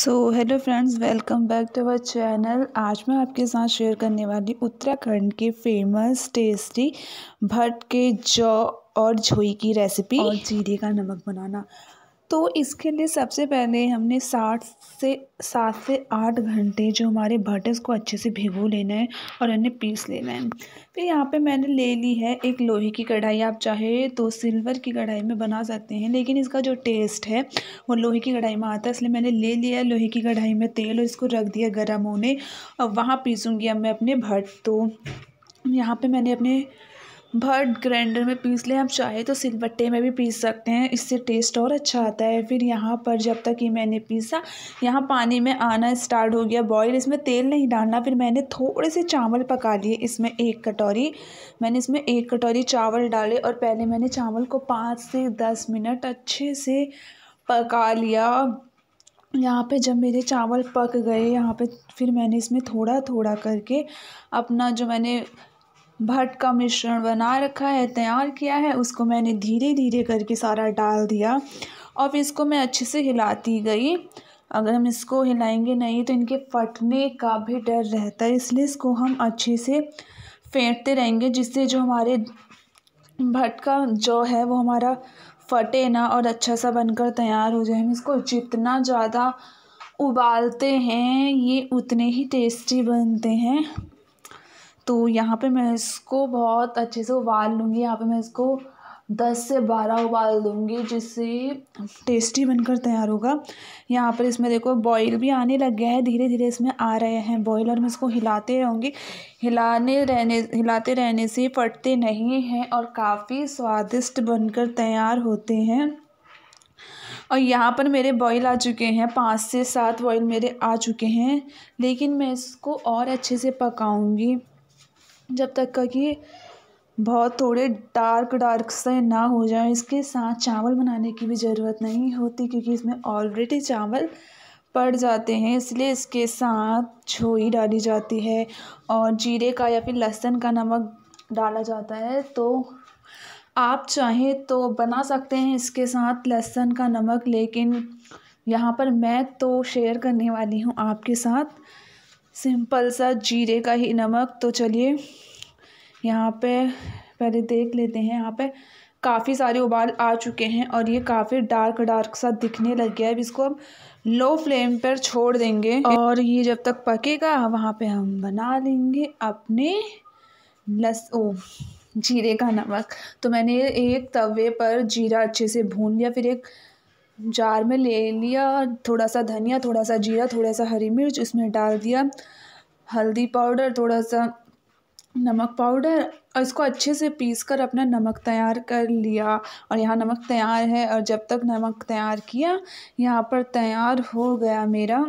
so hello friends welcome back to our channel आज मैं आपके साथ शेयर करने वाली उत्तराखंड के फेमस टेस्टी भट के जौ और झोई की रेसिपी और जीरे का नमक बनाना तो इसके लिए सबसे पहले हमने साठ से सात से आठ घंटे जो हमारे बटर्स को उसको अच्छे से भिगो लेना है और इन्हें पीस लेना है फिर यहाँ पे मैंने ले ली है एक लोहे की कढ़ाई आप चाहे तो सिल्वर की कढ़ाई में बना सकते हैं लेकिन इसका जो टेस्ट है वो लोहे की कढ़ाई में आता है इसलिए मैंने ले लिया है लोहे की कढ़ाई में तेल और इसको रख दिया गर्म होने और वहाँ पीसूँगी अब मैं अपने भट तो यहाँ पे मैंने अपने भर ग्राइंडर में पीस लें आप चाहे तो सिलबट्टे में भी पीस सकते हैं इससे टेस्ट और अच्छा आता है फिर यहाँ पर जब तक कि मैंने पीसा यहाँ पानी में आना स्टार्ट हो गया बॉयल इसमें तेल नहीं डालना फिर मैंने थोड़े से चावल पका लिए इसमें एक कटोरी मैंने इसमें एक कटोरी चावल डाले और पहले मैंने चावल को पाँच से दस मिनट अच्छे से पका लिया यहाँ पे जब मेरे चावल पक गए यहाँ पे फिर मैंने इसमें थोड़ा थोड़ा करके अपना जो मैंने भट का मिश्रण बना रखा है तैयार किया है उसको मैंने धीरे धीरे करके सारा डाल दिया अब इसको मैं अच्छे से हिलाती गई अगर हम इसको हिलाएंगे नहीं तो इनके फटने का भी डर रहता है इसलिए इसको हम अच्छे से फेंटते रहेंगे जिससे जो हमारे भट का जो है वो हमारा फटे ना और अच्छा सा बनकर तैयार हो जाए हम इसको जितना ज़्यादा उबालते हैं ये उतने ही टेस्टी बनते हैं तो यहाँ पे मैं इसको बहुत अच्छे से उबाल लूँगी यहाँ पे मैं इसको दस से बारह उबाल दूँगी जिससे टेस्टी बनकर तैयार होगा यहाँ पर इसमें देखो बॉईल भी आने लग गया है धीरे धीरे इसमें आ रहे हैं बॉईल और मैं इसको हिलाते रहूँगी हिलाने रहने हिलाते रहने से फटते नहीं हैं और काफ़ी स्वादिष्ट बनकर तैयार होते हैं और यहाँ पर मेरे बॉयल आ चुके हैं पाँच से सात बॉयल मेरे आ चुके हैं लेकिन मैं इसको और अच्छे से पकाऊँगी जब तक का कि बहुत थोड़े डार्क डार्क से ना हो जाए इसके साथ चावल बनाने की भी ज़रूरत नहीं होती क्योंकि इसमें ऑलरेडी चावल पड़ जाते हैं इसलिए इसके साथ छोई डाली जाती है और जीरे का या फिर लहसुन का नमक डाला जाता है तो आप चाहें तो बना सकते हैं इसके साथ लहसुन का नमक लेकिन यहाँ पर मैं तो शेयर करने वाली हूँ आपके साथ सिंपल सा जीरे का ही नमक तो चलिए यहाँ पे पहले देख लेते हैं यहाँ पे काफ़ी सारे उबाल आ चुके हैं और ये काफ़ी डार्क डार्क सा दिखने लग गया है अब इसको हम लो फ्लेम पर छोड़ देंगे और ये जब तक पकेगा वहाँ पे हम बना लेंगे अपने लस ओ जीरे का नमक तो मैंने एक तवे पर जीरा अच्छे से भून लिया फिर एक जार में ले लिया थोड़ा सा धनिया थोड़ा सा जीरा थोड़ा सा हरी मिर्च उसमें डाल दिया हल्दी पाउडर थोड़ा सा नमक पाउडर और इसको अच्छे से पीस कर अपना नमक तैयार कर लिया और यहाँ नमक तैयार है और जब तक नमक तैयार किया यहाँ पर तैयार हो गया मेरा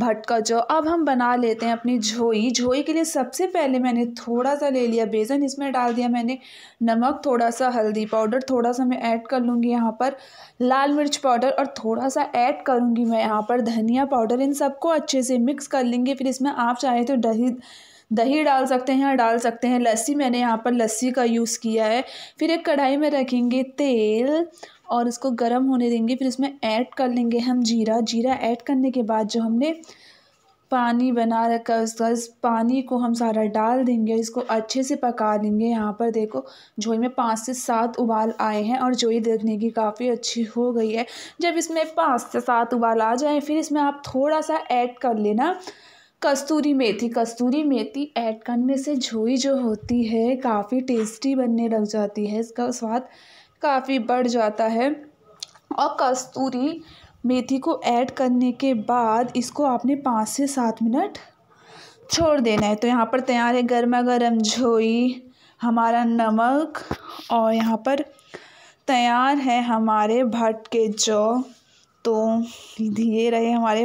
भट का जो अब हम बना लेते हैं अपनी झोई झोई के लिए सबसे पहले मैंने थोड़ा सा ले लिया बेसन इसमें डाल दिया मैंने नमक थोड़ा सा हल्दी पाउडर थोड़ा सा मैं ऐड कर लूँगी यहाँ पर लाल मिर्च पाउडर और थोड़ा सा ऐड करूँगी मैं यहाँ पर धनिया पाउडर इन सबको अच्छे से मिक्स कर लेंगे फिर इसमें आप चाहें तो दही दही डाल सकते हैं डाल सकते हैं लस्सी मैंने यहाँ पर लस्सी का यूज़ किया है फिर एक कढ़ाई में रखेंगे तेल और इसको गर्म होने देंगे फिर इसमें ऐड कर लेंगे हम जीरा जीरा ऐड करने के बाद जो हमने पानी बना रखा उसका इस पानी को हम सारा डाल देंगे इसको अच्छे से पका लेंगे यहाँ पर देखो जोई में पाँच से सात उबाल आए हैं और जोई देखने की काफ़ी अच्छी हो गई है जब इसमें पाँच से सात उबाल आ जाए फिर इसमें आप थोड़ा सा ऐड कर लेना कस्तूरी मेथी कस्तूरी मेथी ऐड करने से जोई जो होती है काफ़ी टेस्टी बनने लग जाती है इसका स्वाद काफ़ी बढ़ जाता है और कस्तूरी मेथी को ऐड करने के बाद इसको आपने पाँच से सात मिनट छोड़ देना है तो यहाँ पर तैयार है गर्मा गर्म झोई हमारा नमक और यहाँ पर तैयार है हमारे भट के जौ तो ये रहे हमारे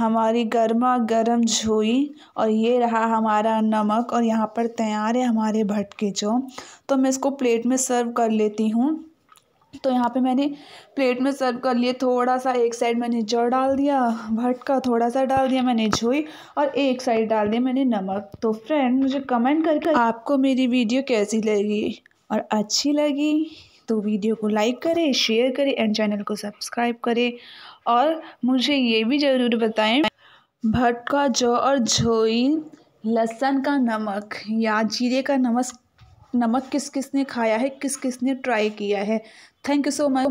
हमारी गर्मा गर्म झोई और ये रहा हमारा नमक और यहाँ पर तैयार है हमारे भटके जो तो मैं इसको प्लेट में सर्व कर लेती हूँ तो यहाँ पे मैंने प्लेट में सर्व कर लिए थोड़ा सा एक साइड मैंने जौ डाल दिया भटका थोड़ा सा डाल दिया मैंने झोई और एक साइड डाल दिया मैंने नमक तो फ्रेंड मुझे कमेंट करके आपको मेरी वीडियो कैसी लगी और अच्छी लगी तो वीडियो को लाइक करें शेयर करें एंड चैनल को सब्सक्राइब करें और मुझे ये भी ज़रूर बताएं भटका का जौ और झोई लहसन का नमक या जीरे का नमक नमक किस किस ने खाया है किस किस ने ट्राई किया है थैंक यू सो मच